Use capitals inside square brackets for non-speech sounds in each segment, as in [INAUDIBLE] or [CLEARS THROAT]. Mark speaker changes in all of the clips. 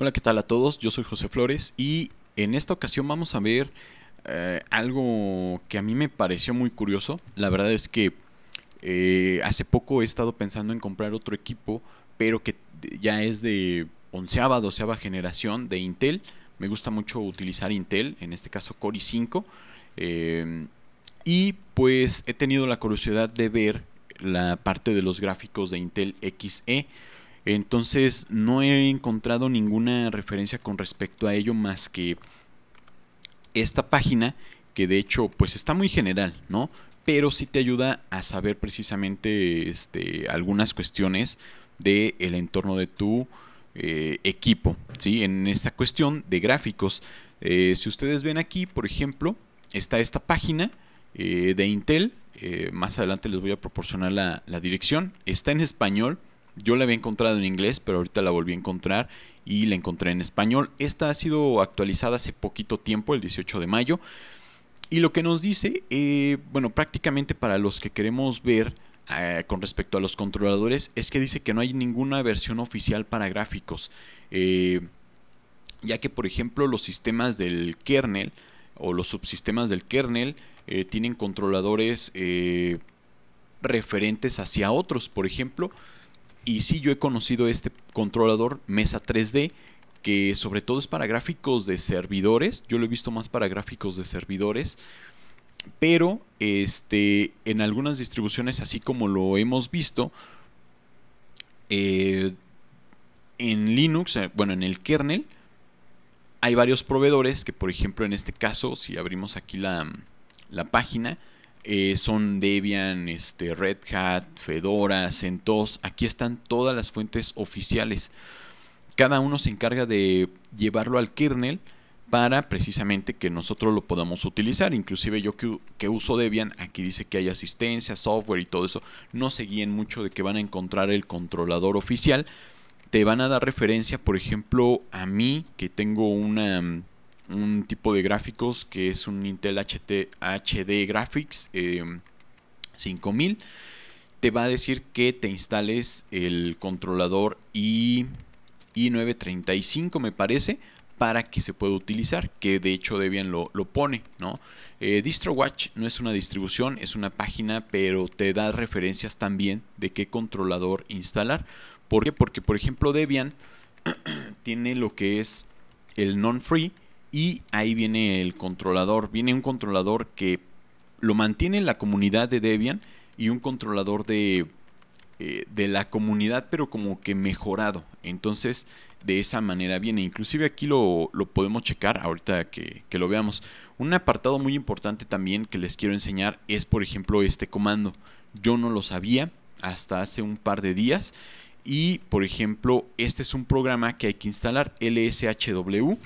Speaker 1: Hola, ¿qué tal a todos? Yo soy José Flores y en esta ocasión vamos a ver eh, algo que a mí me pareció muy curioso. La verdad es que eh, hace poco he estado pensando en comprar otro equipo, pero que ya es de onceava, doceava generación de Intel. Me gusta mucho utilizar Intel, en este caso Core i5. Eh, y pues he tenido la curiosidad de ver la parte de los gráficos de Intel XE. Entonces no he encontrado ninguna referencia con respecto a ello más que esta página que de hecho pues está muy general, ¿no? Pero sí te ayuda a saber precisamente este, algunas cuestiones del entorno de tu eh, equipo, ¿sí? En esta cuestión de gráficos. Eh, si ustedes ven aquí, por ejemplo, está esta página eh, de Intel. más adelante les voy a proporcionar la dirección. Está en español yo la había encontrado en inglés, pero ahorita la volví a encontrar y la encontré en español. Esta ha sido actualizada hace poquito tiempo, el 18 de mayo. Y lo que nos dice, eh, bueno, prácticamente para los que queremos ver eh, con respecto a los controladores, es que dice que no hay ninguna versión oficial para gráficos. Eh, ya que, por ejemplo, los sistemas del kernel o los subsistemas del kernel tienen controladores referentes hacia otros. Por ejemplo, y sí, yo he conocido este controlador Mesa 3D, que sobre todo es para gráficos de servidores. Yo lo he visto más para gráficos de servidores. Pero este, en algunas distribuciones, así como lo hemos visto, eh, en Linux, eh, bueno, en el kernel, hay varios proveedores que, por ejemplo, en este caso, si abrimos aquí la, la página, eh, son Debian, este, Red Hat, Fedora, CentOS. Aquí están todas las fuentes oficiales. Cada uno se encarga de llevarlo al kernel para precisamente que nosotros lo podamos utilizar. Inclusive yo que, que, uso Debian, aquí dice que hay asistencia, software y todo eso. No se guíen mucho de que van a encontrar el controlador oficial. Te van a dar referencia, por ejemplo, a mí que tengo una mm, un tipo de gráficos que es un Intel HD Graphics 5000. Eh, te va a decir que te instales el controlador I, i935, me parece, para que se pueda utilizar, que de hecho Debian lo, pone, ¿no? Eh, DistroWatch no es una distribución, es una página, pero te da referencias también de qué controlador instalar. ¿Por qué? Porque, por ejemplo, Debian [CLEARS THROAT] tiene lo que es el non-free, y ahí viene el controlador. Viene un controlador que lo mantiene la comunidad de Debian y un controlador de, eh, la comunidad, pero como que mejorado. Entonces, de esa manera viene. Inclusive aquí lo, podemos checar ahorita que, que, lo veamos. Un apartado muy importante también que les quiero enseñar es, por ejemplo, este comando. Yo no lo sabía hasta hace un par de días. Y, por ejemplo, este es un programa que hay que instalar, LSHW.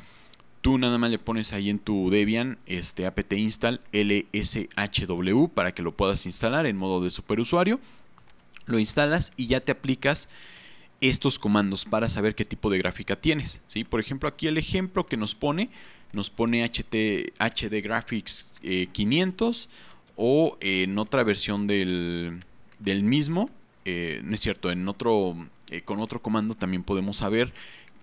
Speaker 1: Tú nada más le pones ahí en tu Debian este apt install lshw para que lo puedas instalar en modo de superusuario. Lo instalas y ya te aplicas estos comandos para saber qué tipo de gráfica tienes. ¿sí? Por ejemplo, aquí el ejemplo que nos pone, nos pone HT, HD Graphics 500 eh, o en otra versión del, mismo. Eh, no es cierto, en otro, eh, con otro comando también podemos saber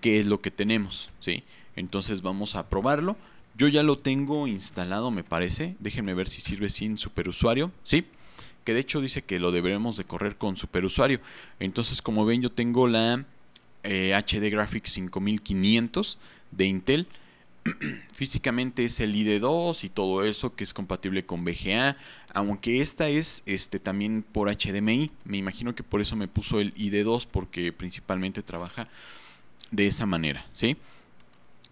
Speaker 1: qué es lo que tenemos, ¿sí? Entonces vamos a probarlo. Yo ya lo tengo instalado, me parece. Déjenme ver si sirve sin superusuario. Sí, que de hecho dice que lo deberemos de correr con superusuario. Entonces, como ven, yo tengo la HD eh, Graphics 5500 de Intel. [CLEARS THROAT] Físicamente es el ID2 y todo eso que es compatible con VGA, aunque esta es este, también por HDMI. Me imagino que por eso me puso el ID2 porque principalmente trabaja de esa manera, ¿sí?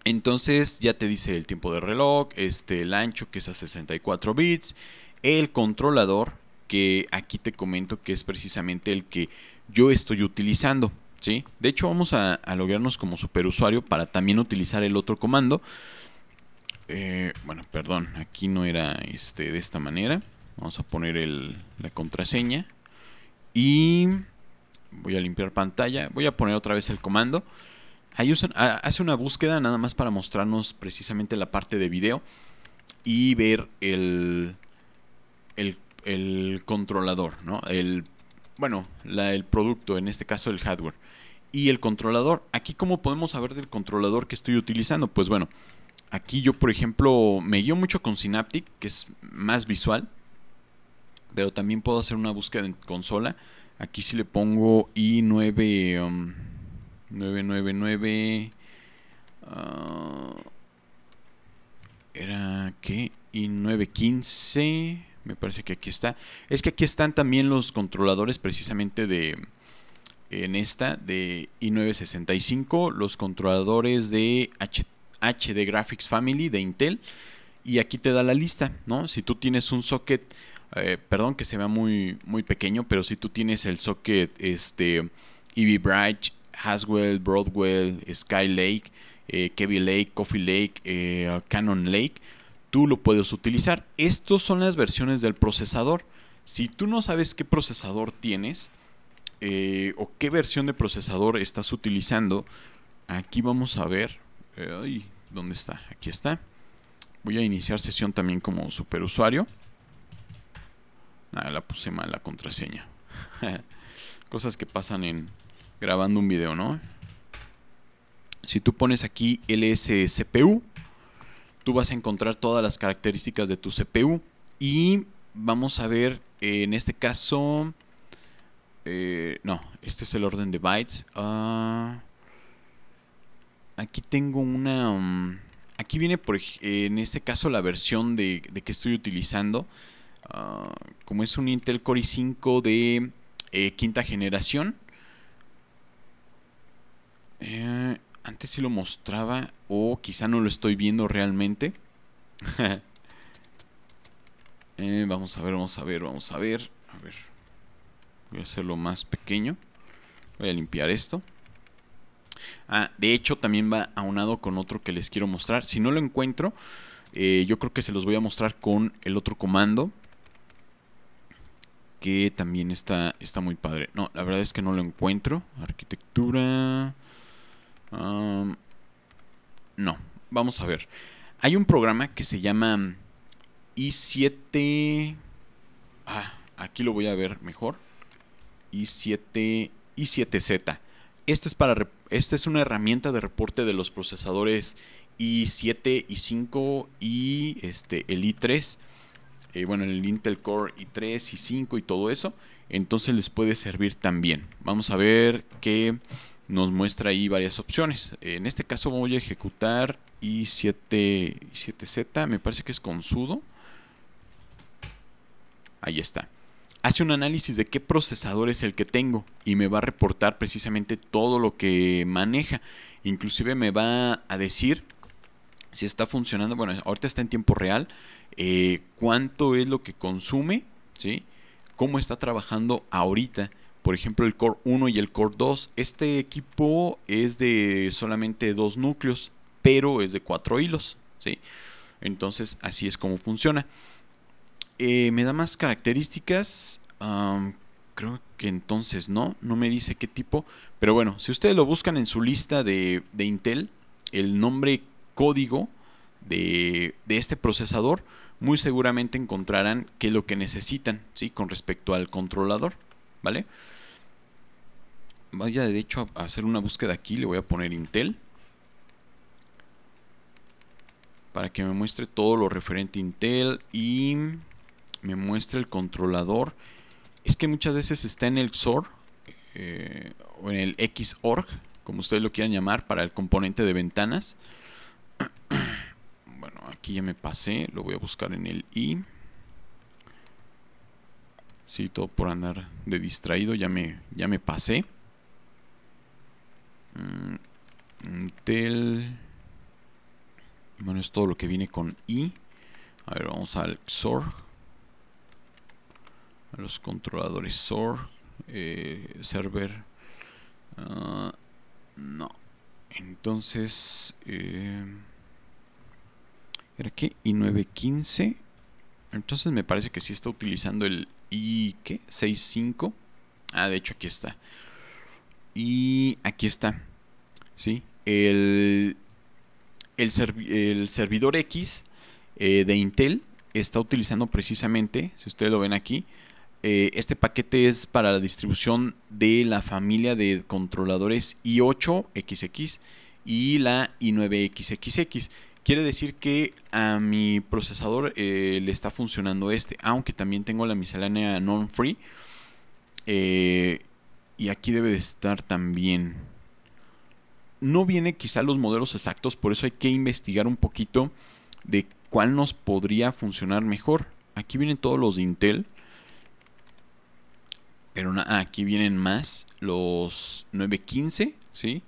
Speaker 1: Entonces ya te dice el tiempo de reloj, este, el ancho que es a 64 bits, el controlador que aquí te comento que es precisamente el que yo estoy utilizando. ¿sí? De hecho vamos a, a loguearnos como superusuario para también utilizar el otro comando. Eh, bueno, perdón, aquí no era este, de esta manera. Vamos a poner la contraseña. Y voy a limpiar pantalla. Voy a poner otra vez el comando hace una búsqueda nada más para mostrarnos precisamente la parte de video y ver el, el, controlador, ¿no? El, bueno, el producto, en este caso el hardware. Y el controlador, aquí cómo podemos saber del controlador que estoy utilizando? Pues bueno, aquí yo por ejemplo me guío mucho con Synaptic, que es más visual, pero también puedo hacer una búsqueda en consola. Aquí si le pongo i9... 999. Ah, era que y 915 me parece que aquí está es que aquí están también los controladores precisamente de en esta de i965 los controladores de HD Graphics Family de Intel y aquí te da la lista no si tú tienes un socket eh, perdón que se vea muy muy pequeño pero si tú tienes el socket este EV Haswell, Broadwell, Sky Lake, eh, Lake, Coffee Lake, eh, Canon Lake, tú lo puedes utilizar. Estas son las versiones del procesador. Si tú no sabes qué procesador tienes eh, o qué versión de procesador estás utilizando, aquí vamos a ver. ¿Dónde está? Aquí está. Voy a iniciar sesión también como superusuario. Ah, la puse mal la contraseña. [LAUGHS] Cosas que pasan en, grabando un video, ¿no? Si tú pones aquí LSCPU, tú vas a encontrar todas las características de tu CPU y vamos a ver eh, en este caso... Eh, no, este es el orden de bytes. Ah, aquí tengo una... Mm, aquí viene por, en este caso la versión de, que estoy utilizando. Ah, como es un Intel Core i5 de eh, quinta generación eh, antes sí lo mostraba o quizá no lo estoy viendo realmente. [LAUGHS] Eh, vamos a ver, vamos a ver, vamos a ver. Voy a hacerlo más pequeño. Voy a limpiar esto. Ah, de hecho también va aunado con otro que les quiero mostrar. Si no lo encuentro, eh, yo creo que se los voy a mostrar con el otro comando. Que también está, está muy padre. No, la verdad es que no lo encuentro. Arquitectura no, vamos a ver. Hay un programa que se llama i7... Ah, aquí lo voy a ver mejor. i7... i7z. Este es, para, es una herramienta de reporte de los procesadores i7, i5 y este, el i3. Eh, bueno, el Intel Core i3, y 5 y todo eso. Entonces les puede servir también. Vamos a ver qué nos muestra ahí varias opciones. En este caso voy a ejecutar i 7 z me parece que es con sudo. Ahí está. Hace un análisis de qué procesador es el que tengo y me va a reportar precisamente todo lo que maneja. Inclusive me va a decir si está funcionando, bueno, ahorita está en tiempo real, eh, cuánto es lo que consume, ¿sí? cómo está trabajando ahorita por ejemplo el Core 1 y el Core 2. Este equipo es de solamente dos núcleos, pero es de cuatro hilos. ¿sí? Entonces así es como funciona. Eh, me da más características. creo que entonces no, no me dice qué tipo. Pero bueno, si ustedes lo buscan en su lista de, Intel, el nombre código de, este procesador, muy seguramente encontrarán qué es lo que necesitan ¿sí? con respecto al controlador. ¿vale? Vaya de hecho a hacer una búsqueda aquí, le voy a poner Intel. Para que me muestre todo lo referente a Intel y me muestre el controlador. Es que muchas veces está en el XOR eh, o en el XORG, como ustedes lo quieran llamar, para el componente de ventanas. [CLEARS THROAT] Bueno, aquí ya me pasé, lo voy a buscar en el I. Sí, todo por andar de distraído. Ya me, ya me pasé. Mm, Intel. Bueno, es todo lo que viene con I. A ver, vamos al Sorg A los controladores Sorg eh, server. Ah, no. Entonces. Eh, ¿Era qué? I915. Entonces me parece que sí está utilizando el y ¿qué? 6.5. Ah, de hecho aquí está. Y aquí está. ¿Sí? El, el, servidor X eh, de Intel está utilizando precisamente, si ustedes lo ven aquí, eh, este paquete es para la distribución de la familia de controladores i8XX y la i9XXX quiere decir que a mi procesador eh, le está funcionando este, aunque también tengo la miscelánea non-free. Eh, y aquí debe de estar también. No viene quizá los modelos exactos, por eso hay que investigar un poquito de cuál nos podría funcionar mejor. Aquí vienen todos los de Intel. Pero aquí vienen más, los 915, ¿sí?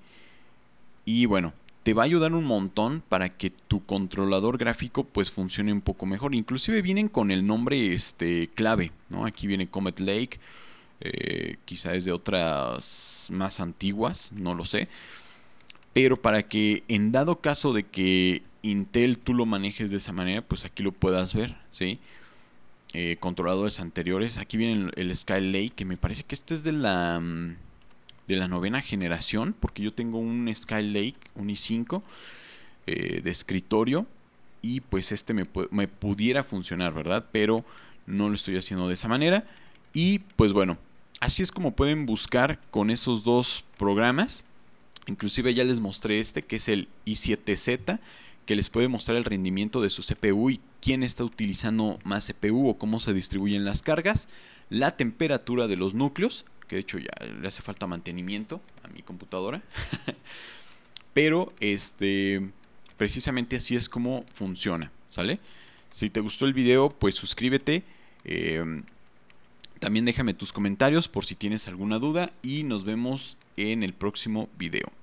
Speaker 1: Y bueno, te va a ayudar un montón para que tu controlador gráfico pues funcione un poco mejor. Inclusive vienen con el nombre este, clave, Aquí viene Comet Lake, eh, quizá es de otras más antiguas, no lo sé. Pero para que en dado caso de que Intel tú lo manejes de esa manera, pues aquí lo puedas ver, ¿sí? Eh, controladores anteriores. Aquí viene el, Sky Lake, que me parece que este es de la... Mm, de la novena generación, porque yo tengo un Skylake, un i5 eh, de escritorio, y pues este me, me pudiera funcionar, ¿verdad? Pero no lo estoy haciendo de esa manera. Y pues bueno, así es como pueden buscar con esos dos programas. Inclusive ya les mostré este, que es el i7Z, que les puede mostrar el rendimiento de su CPU y quién está utilizando más CPU o cómo se distribuyen las cargas, la temperatura de los núcleos, que de hecho ya le hace falta mantenimiento a mi computadora. [LAUGHS] Pero este precisamente así es como funciona, ¿sale? Si te gustó el video, pues suscríbete. Em, también déjame tus comentarios por si tienes alguna duda y nos vemos en el próximo video.